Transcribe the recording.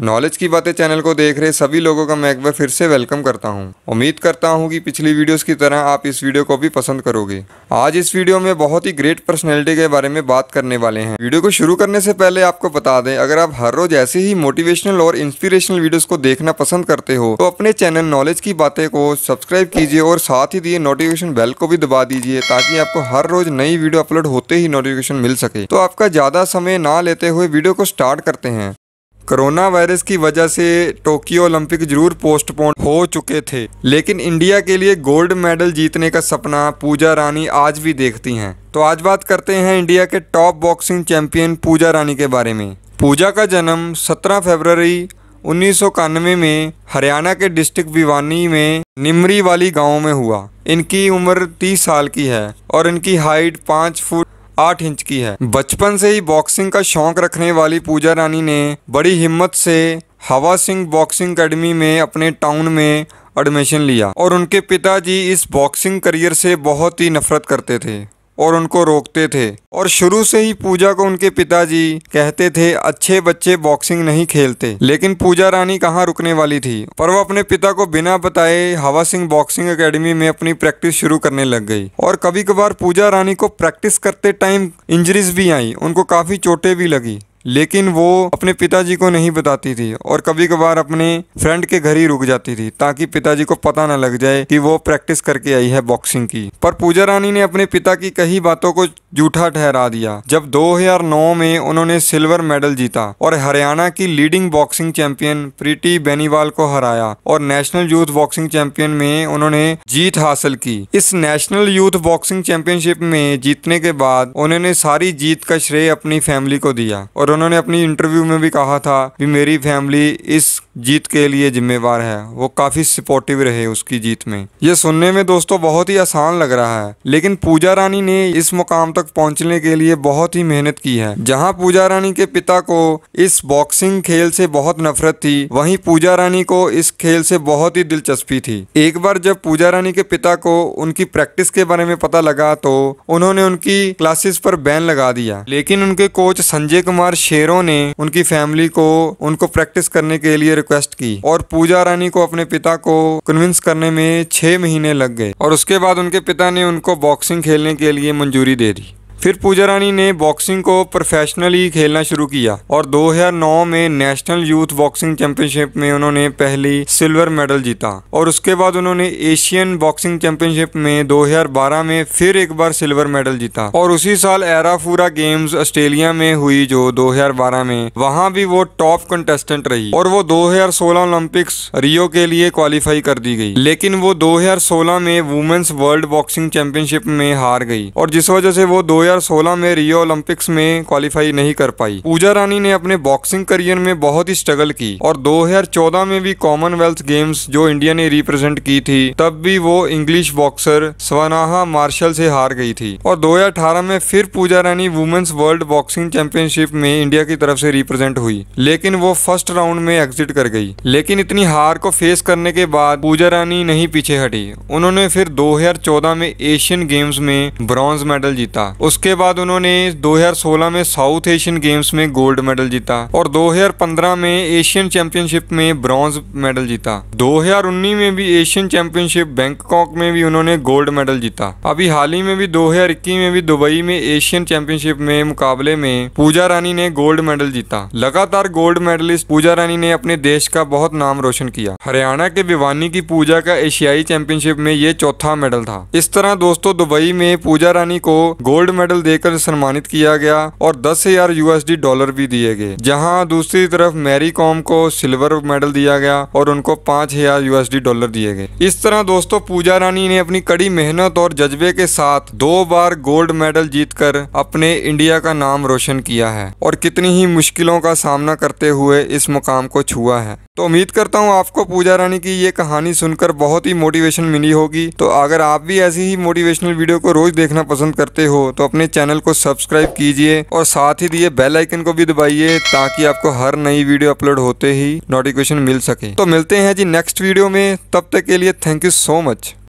Knowledge की बातें channel को देख रहे सभी लोगों का मैं एक बार फिर से वेलकम करता हूं। उम्मीद करता हूं कि पिछली वीडियोस की तरह आप इस वीडियो को भी पसंद करोगे आज इस वीडियो में बहुत ही ग्रेट पर्सनैलिटी के बारे में बात करने वाले हैं वीडियो को शुरू करने से पहले आपको बता दें अगर आप हर रोज ऐसे ही मोटिवेशनल और इंस्पिरेशनल वीडियोज को देखना पसंद करते हो तो अपने चैनल नॉलेज की बातें को सब्सक्राइब कीजिए और साथ ही दिए नोटिफिकेशन बेल को भी दबा दीजिए ताकि आपको हर रोज नई वीडियो अपलोड होते ही नोटिफिकेशन मिल सके तो आपका ज्यादा समय ना लेते हुए वीडियो को स्टार्ट करते हैं कोरोना वायरस की वजह से टोक्यो ओलंपिक जरूर पोस्टपोन हो चुके थे लेकिन इंडिया के लिए गोल्ड मेडल जीतने का सपना पूजा रानी आज भी देखती हैं तो आज बात करते हैं इंडिया के top boxing champion Pooja Rani के बारे में पूजा का जन्म 17 फरवरी उन्नीस में हरियाणा के डिस्ट्रिक्ट भिवानी में निमरी वाली गाँव में हुआ इनकी उम्र तीस साल की है और इनकी हाइट पाँच फुट आठ इंच की है बचपन से ही बॉक्सिंग का शौक रखने वाली पूजा रानी ने बड़ी हिम्मत से हवा सिंह बॉक्सिंग अकेडमी में अपने टाउन में एडमिशन लिया और उनके पिताजी इस बॉक्सिंग करियर से बहुत ही नफरत करते थे और उनको रोकते थे और शुरू से ही पूजा को उनके पिताजी कहते थे अच्छे बच्चे बॉक्सिंग नहीं खेलते लेकिन पूजा रानी कहाँ रुकने वाली थी पर वो अपने पिता को बिना बताए हवा सिंह बॉक्सिंग अकेडमी में अपनी प्रैक्टिस शुरू करने लग गई और कभी कभार पूजा रानी को प्रैक्टिस करते टाइम इंजरीज भी आई उनको काफी चोटें भी लगी लेकिन वो अपने पिताजी को नहीं बताती थी और कभी कभार अपने फ्रेंड के घर ही रुक जाती थी ताकि पिताजी को पता ना लग जाए कि वो प्रैक्टिस करके आई है बॉक्सिंग की पर पूजा रानी ने अपने पिता की कई बातों को जूठा ठहरा दिया जब 2009 में उन्होंने सिल्वर मेडल जीता और हरियाणा की leading boxing champion Preeti Beniwal को हराया और नेशनल यूथ बॉक्सिंग चैंपियन में उन्होंने जीत हासिल की इस नेशनल यूथ बॉक्सिंग चैंपियनशिप में जीतने के बाद उन्होंने सारी जीत का श्रेय अपनी फैमिली को दिया और उन्होंने अपनी इंटरव्यू में भी कहा था कि मेरी फैमिली इस जीत के लिए जिम्मेवार है वो काफ़ी सपोर्टिव रहे उसकी जीत में ये सुनने में दोस्तों बहुत ही आसान लग रहा है लेकिन पूजा रानी ने इस मुकाम तक पहुंचने के लिए बहुत ही मेहनत की है जहां पूजा रानी के पिता को इस बॉक्सिंग खेल से बहुत नफरत थी वहीं पूजा रानी को इस खेल से बहुत ही दिलचस्पी थी एक बार जब पूजा रानी के पिता को उनकी प्रैक्टिस के बारे में पता लगा तो उन्होंने उनकी क्लासेस पर बैन लगा दिया लेकिन उनके कोच संजय कुमार शेरों ने उनकी फैमिली को उनको प्रैक्टिस करने के लिए रिक्वेस्ट की और पूजा रानी को अपने पिता को कन्विंस करने में छह महीने लग गए और उसके बाद उनके पिता ने उनको बॉक्सिंग खेलने के लिए मंजूरी दे दी फिर पूजा रानी ने बॉक्सिंग को प्रोफेशनली खेलना शुरू किया और 2009 में नेशनल यूथ बॉक्सिंग चैंपियनशिप में उन्होंने पहली सिल्वर मेडल जीता और उसके बाद उन्होंने एशियन बॉक्सिंग चैंपियनशिप में 2012 में फिर एक बार सिल्वर मेडल जीता और उसी साल एराफूरा गेम्स ऑस्ट्रेलिया में हुई जो दो में वहां भी वो टॉप कंटेस्टेंट रही और वो दो ओलंपिक्स रियो के लिए क्वालिफाई कर दी गई लेकिन वो दो में वुमेन्स वर्ल्ड बॉक्सिंग चैंपियनशिप में हार गई और जिस वजह से वो दो 2016 में रियो ओलंपिक्स में क्वालिफाई नहीं कर पाई पूजा रानी ने अपने बॉक्सिंग करियर में बहुत ही स्ट्रगल की और 2014 में भी कॉमनवेल्थ गेम्स जो इंडिया ने रिप्रेजेंट की थी तब भी वो इंग्लिश बॉक्सर स्वनाहा मार्शल से हार गई थी और 2018 में फिर Pooja Rani women's world boxing championship में इंडिया की तरफ से रिप्रेजेंट हुई लेकिन वो फर्स्ट राउंड में एग्जिट कर गई लेकिन इतनी हार को फेस करने के बाद पूजा रानी नहीं पीछे हटी उन्होंने फिर दो में एशियन गेम्स में ब्रॉन्ज मेडल जीता उस उसके बाद उन्होंने 2016 में साउथ एशियन गेम्स में गोल्ड मेडल जीता और 2015 में एशियन चैंपियनशिप में ब्रॉन्ज मेडल जीता 2019 में भी एशियन चैंपियनशिप बैंकॉक में भी उन्होंने गोल्ड मेडल जीता अभी हाल ही में भी 2021 में भी दुबई में एशियन चैंपियनशिप में मुकाबले में पूजा रानी ने गोल्ड मेडल जीता लगातार गोल्ड मेडलिस्ट पूजा रानी ने अपने देश का बहुत नाम रोशन किया हरियाणा के भिवानी की पूजा का एशियाई चैंपियनशिप में ये चौथा मेडल था इस तरह दोस्तों दुबई में पूजा रानी को गोल्ड मेडल मेडल देकर सम्मानित किया गया और दस हजार यूएसडी डॉलर भी दिए गए जहाँ दूसरी तरफ मैरी कॉम को सिल्वर मेडल दिया गया और उनको पांच हजार यूएसडी डॉलर दिए गए इस तरह दोस्तों पूजा रानी ने अपनी कड़ी मेहनत और जज्बे के साथ दो बार गोल्ड मेडल जीतकर अपने इंडिया का नाम रोशन किया है और कितनी ही मुश्किलों का सामना करते हुए इस मुकाम को छुआ है तो उम्मीद करता हूँ आपको पूजा रानी की ये कहानी सुनकर बहुत ही मोटिवेशन मिली होगी तो अगर आप भी ऐसी ही मोटिवेशनल वीडियो को रोज देखना पसंद करते हो तो अपने अपने चैनल को सब्सक्राइब कीजिए और साथ ही दिए बेल आइकन को भी दबाइए ताकि आपको हर नई वीडियो अपलोड होते ही नोटिफिकेशन मिल सके तो मिलते हैं जी नेक्स्ट वीडियो में तब तक के लिए थैंक यू सो मच